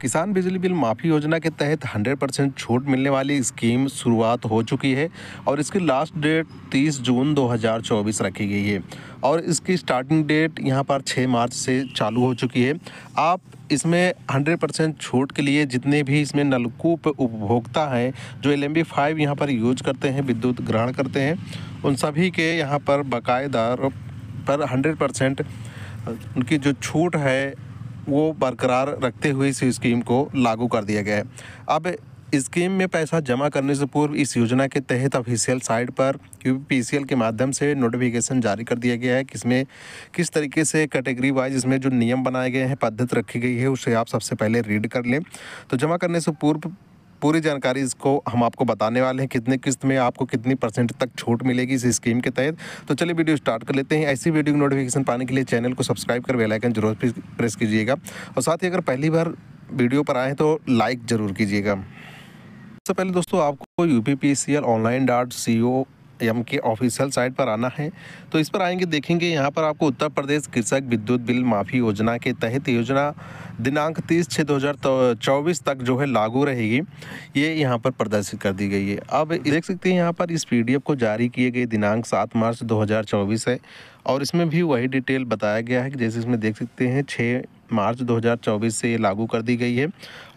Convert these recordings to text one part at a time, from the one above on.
किसान बिजली बिल माफ़ी योजना के तहत 100 परसेंट छूट मिलने वाली स्कीम शुरुआत हो चुकी है और इसकी लास्ट डेट 30 जून 2024 रखी गई है और इसकी स्टार्टिंग डेट यहां पर 6 मार्च से चालू हो चुकी है आप इसमें 100 परसेंट छूट के लिए जितने भी इसमें नलकूप उपभोक्ता हैं जो एल एम बी फाइव यहाँ पर यूज करते हैं विद्युत ग्रहण करते हैं उन सभी के यहाँ पर बाकायदार पर हंड्रेड परसेंट उनकी जो छूट है वो बरकरार रखते हुए इस स्कीम को लागू कर दिया गया है अब स्कीम में पैसा जमा करने से पूर्व इस योजना के तहत ऑफिशियल साइट पर यूपीपीसीएल के माध्यम से नोटिफिकेशन जारी कर दिया गया है किसमें किस तरीके से कैटेगरी वाइज इसमें जो नियम बनाए गए हैं पद्धति रखी गई है उसे आप सबसे पहले रीड कर लें तो जमा करने से पूर्व पूरी जानकारी इसको हम आपको बताने वाले हैं कितने किस्त में आपको कितनी परसेंट तक छूट मिलेगी इस स्कीम के तहत तो चलिए वीडियो स्टार्ट कर लेते हैं ऐसी वीडियो की नोटिफिकेशन पाने के लिए चैनल को सब्सक्राइब कर बेलाइकन जरूर प्रेस कीजिएगा और साथ ही अगर पहली बार वीडियो पर आएँ तो लाइक ज़रूर कीजिएगा सबसे पहले दोस्तों आपको U P P C L online dot C O M के ऑफिशियल साइट पर आना है तो इस पर आएंगे देखेंगे यहाँ पर आपको उत्तर प्रदेश कृषक विद्युत बिल माफ़ी योजना के तहत योजना दिनांक 30 छः 2024 तक जो है लागू रहेगी ये यहाँ पर प्रदर्शित कर दी गई है अब देख सकते हैं यहाँ पर इस पी को जारी किए गए दिनांक सात मार्च दो है और इसमें भी वही डिटेल बताया गया है कि जैसे इसमें देख सकते हैं छः मार्च 2024 से ये लागू कर दी गई है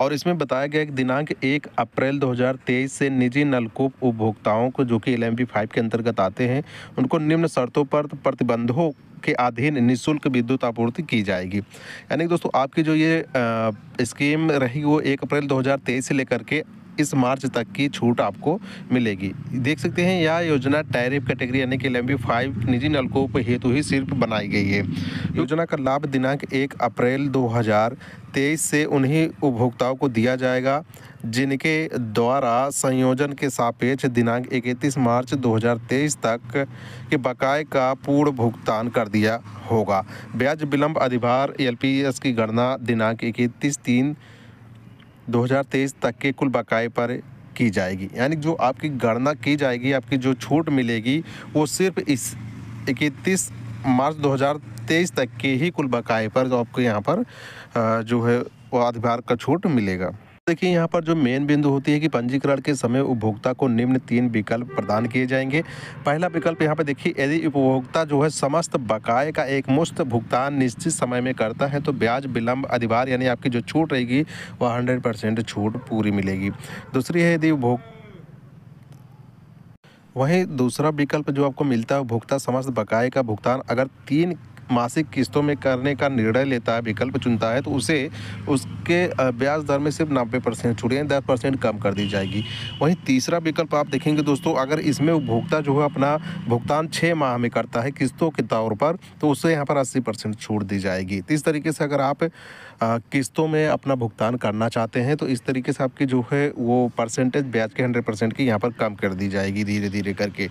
और इसमें बताया गया कि दिनांक 1 अप्रैल 2023 से निजी नलकूप उपभोक्ताओं को जो कि एल एम के अंतर्गत आते हैं उनको निम्न शर्तों पर प्रतिबंधों के अधीन निःशुल्क विद्युत आपूर्ति की जाएगी यानी दोस्तों आपकी जो ये स्कीम रहेगी वो एक अप्रैल दो से लेकर के इस मार्च तक की छूट आपको मिलेगी देख सकते हैं यह योजना टैरिफ कैटेगरी यानी कि लंबी फाइव निजी नलकूप हेतु ही सिर्फ बनाई गई है योजना का लाभ दिनांक एक अप्रैल 2023 से उन्हीं उपभोक्ताओं को दिया जाएगा जिनके द्वारा संयोजन के सापेक्ष दिनांक इकतीस मार्च 2023 तक के बकाए का पूर्ण भुगतान कर दिया होगा ब्याज विलंब अधिभार एल की गणना दिनांक इकतीस तीन 2023 तक के कुल बकाए पर की जाएगी यानी जो आपकी गणना की जाएगी आपकी जो छूट मिलेगी वो सिर्फ इस इकतीस मार्च 2023 तक के ही कुल बकाए पर आपको यहाँ पर जो है वो अधिभार का छूट मिलेगा देखिए यहाँ पर जो मेन बिंदु होती है कि पंजीकरण के समय उपभोक्ता को निम्न तीन विकल्प प्रदान किए जाएंगे पहला विकल्प यहाँ पर देखिए यदि उपभोक्ता जो है समस्त बकाए का एक मुश्त भुगतान निश्चित समय में करता है तो ब्याज विलंब अधिवार यानी आपकी जो छूट रहेगी वह हंड्रेड छूट पूरी मिलेगी दूसरी है यदि उपभोक् वहीं दूसरा विकल्प जो आपको मिलता है उपभोक्ता समस्त बकाए का भुगतान अगर तीन मासिक किस्तों में करने का निर्णय लेता है विकल्प चुनता है तो उसे उसके ब्याज दर में सिर्फ नब्बे परसेंट छूट यानी दस परसेंट कम कर दी जाएगी वहीं तीसरा विकल्प आप देखेंगे दोस्तों अगर इसमें उपभोक्ता जो है अपना भुगतान छः माह में करता है किस्तों के तौर पर तो उसे यहाँ पर अस्सी परसेंट छूट दी जाएगी तो इस तरीके से अगर आप किस्तों में अपना भुगतान करना चाहते हैं तो इस तरीके से आपकी जो है वो परसेंटेज ब्याज के हंड्रेड परसेंट की यहाँ पर कम कर दी जाएगी धीरे धीरे करके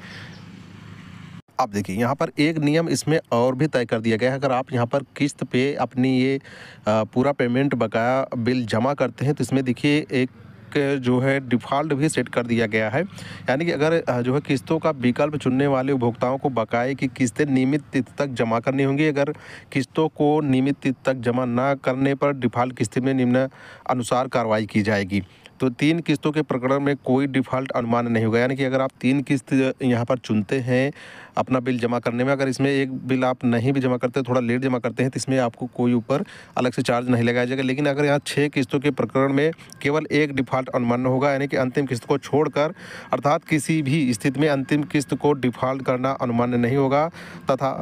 आप देखिए यहाँ पर एक नियम इसमें और भी तय कर दिया गया है अगर आप यहाँ पर किस्त पे अपनी ये पूरा पेमेंट बकाया बिल जमा करते हैं तो इसमें देखिए एक जो है डिफ़ॉल्ट भी सेट कर दिया गया है यानी कि अगर जो है किस्तों का विकल्प चुनने वाले उपभोक्ताओं को बकाए कि किस्तें नियमित तिथि तक जमा करनी होंगी अगर किस्तों को नियमित तिथि तक जमा ना करने पर डिफ़ॉल्ट किस्त में निम्न अनुसार कार्रवाई की जाएगी तो तीन किस्तों के प्रकरण में कोई डिफ़ॉल्ट अनुमान नहीं होगा यानी कि अगर आप तीन किस्त यहाँ पर चुनते हैं अपना बिल जमा करने में अगर इसमें एक बिल आप नहीं भी जमा करते थोड़ा लेट जमा करते हैं तो इसमें आपको कोई ऊपर अलग से चार्ज नहीं लगाया जाएगा लेकिन अगर यहाँ छः किस्तों के प्रकरण में केवल एक डिफ़ॉल्ट अनुमान होगा यानी कि अंतिम किस्त को छोड़कर अर्थात किसी भी स्थिति में अंतिम किस्त को डिफ़ॉल्ट करना अनुमान्य नहीं होगा तथा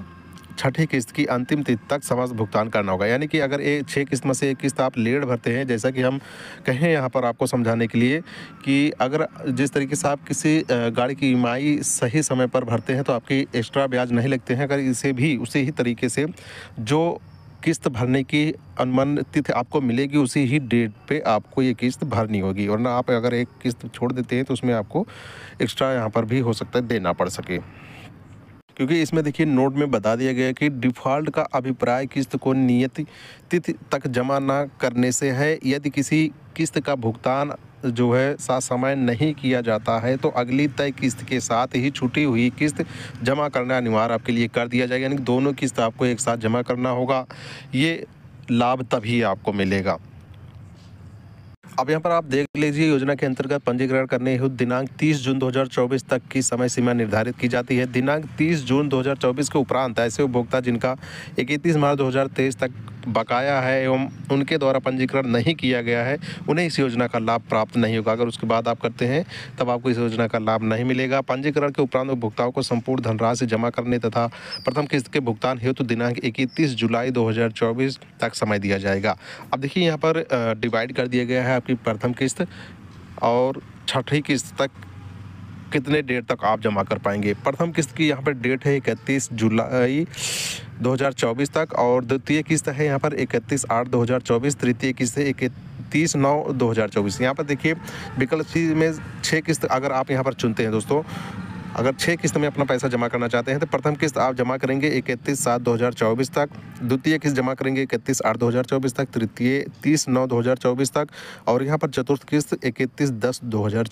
छठी किस्त की अंतिम तिथि तक समस्त भुगतान करना होगा यानी कि अगर एक छः किस्त में से एक किस्त आप लेट भरते हैं जैसा कि हम कहें यहाँ पर आपको समझाने के लिए कि अगर जिस तरीके से आप किसी गाड़ी की ई सही समय पर भरते हैं तो आपकी एक्स्ट्रा ब्याज नहीं लगते हैं अगर इसे भी उसी ही तरीके से जो किस्त भरने की अनुमान तिथि आपको मिलेगी उसी ही डेट पे आपको ये किस्त भरनी होगी और ना आप अगर एक किस्त छोड़ देते हैं तो उसमें आपको एक्स्ट्रा यहाँ पर भी हो सकता है देना पड़ सके क्योंकि इसमें देखिए नोट में बता दिया गया कि डिफ़ॉल्ट का अभिप्राय किस्त को नियत तिथि तक जमा ना करने से है यदि किसी किस्त का भुगतान जो है साथ समय नहीं किया जाता है तो अगली तय किस्त के साथ ही छुटी हुई किस्त जमा करना अनिवार्य आपके लिए कर दिया जाएगा यानी दोनों किस्त आपको एक साथ जमा करना होगा ये लाभ तभी आपको मिलेगा अब यहाँ पर आप देख लीजिए योजना के अंतर्गत पंजीकरण करने हेतु दिनांक 30 जून 2024 तक की समय सीमा निर्धारित की जाती है दिनांक 30 जून 2024 के उपरांत ऐसे उपभोक्ता जिनका इकतीस मार्च 2023 तक बकाया है एवं उनके द्वारा पंजीकरण नहीं किया गया है उन्हें इस योजना का लाभ प्राप्त नहीं होगा अगर उसके बाद आप करते हैं तब आपको इस योजना का लाभ नहीं मिलेगा पंजीकरण के उपरांत उपभोक्ताओं को संपूर्ण धनराशि जमा करने तथा प्रथम किस्त के भुगतान हेतु दिनांक इकतीस जुलाई 2024 तक समय दिया जाएगा अब देखिए यहाँ पर डिवाइड कर दिया गया है आपकी आपकी प्रथम किस्त और छठी किस्त तक कितने डेट तक आप जमा कर पाएंगे प्रथम किस्त की यहाँ पर डेट है इकतीस जुलाई 2024 तक और द्वितीय किस्त है यहाँ पर इकतीस आठ 2024 तृतीय किस्त है तीस नौ दो हज़ार चौबीस यहाँ पर देखिए विकल्प में छः किस्त अगर आप यहाँ पर चुनते हैं दोस्तों अगर छः किस्त में अपना पैसा जमा करना चाहते हैं तो प्रथम किस्त आप जमा करेंगे इकतीस सात चौबीस तक द्वितीय किस्त जमा करेंगे इकतीस आठ चौबीस तक तृतीय तीस नौ चौबीस तक और यहाँ पर चतुर्थ किस्त इकतीस दस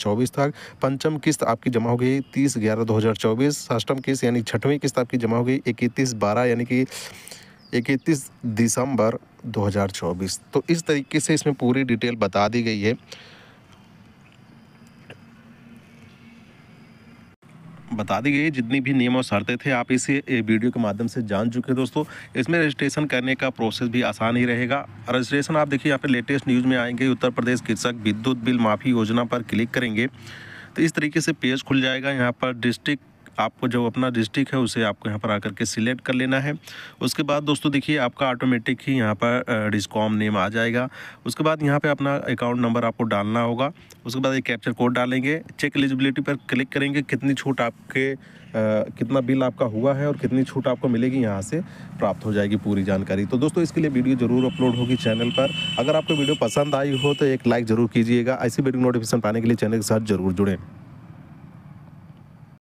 चौबीस तक पंचम किस्त आपकी जमा हो गई तीस ग्यारह दो हज़ार चौबीस अष्टम किस्त यानी छठवीं किस्त आपकी जमा हो गई इकतीस बारह यानी कि इकतीस दिसंबर 2024 तो इस तरीके से इसमें पूरी डिटेल बता दी गई है बता दी गई जितनी भी नियम और शर्तें थे आप इसे वीडियो के माध्यम से जान चुके हैं दोस्तों इसमें रजिस्ट्रेशन करने का प्रोसेस भी आसान ही रहेगा रजिस्ट्रेशन आप देखिए यहाँ पर लेटेस्ट न्यूज़ में आएंगे उत्तर प्रदेश कृषक विद्युत बिल माफ़ी योजना पर क्लिक करेंगे तो इस तरीके से पेज खुल जाएगा यहाँ पर डिस्ट्रिक्ट आपको जो अपना डिस्ट्रिक्ट है उसे आपको यहाँ पर आकर के सिलेक्ट कर लेना है उसके बाद दोस्तों देखिए आपका ऑटोमेटिक ही यहाँ पर डिस्कॉम नेम आ जाएगा उसके बाद यहाँ पर अपना अकाउंट नंबर आपको डालना होगा उसके बाद एक कैप्चर कोड डालेंगे चेक एलिजिबिलिटी पर क्लिक करेंगे कितनी छूट आपके आ, कितना बिल आपका हुआ है और कितनी छूट आपको मिलेगी यहाँ से प्राप्त हो जाएगी पूरी जानकारी तो दोस्तों इसके लिए वीडियो जरूर अपलोड होगी चैनल पर अगर आपको वीडियो पसंद आई हो तो एक लाइक ज़रूर कीजिएगा ऐसी वीडियो नोटिफिकेशन पाने के लिए चैनल के साथ जरूर जुड़ें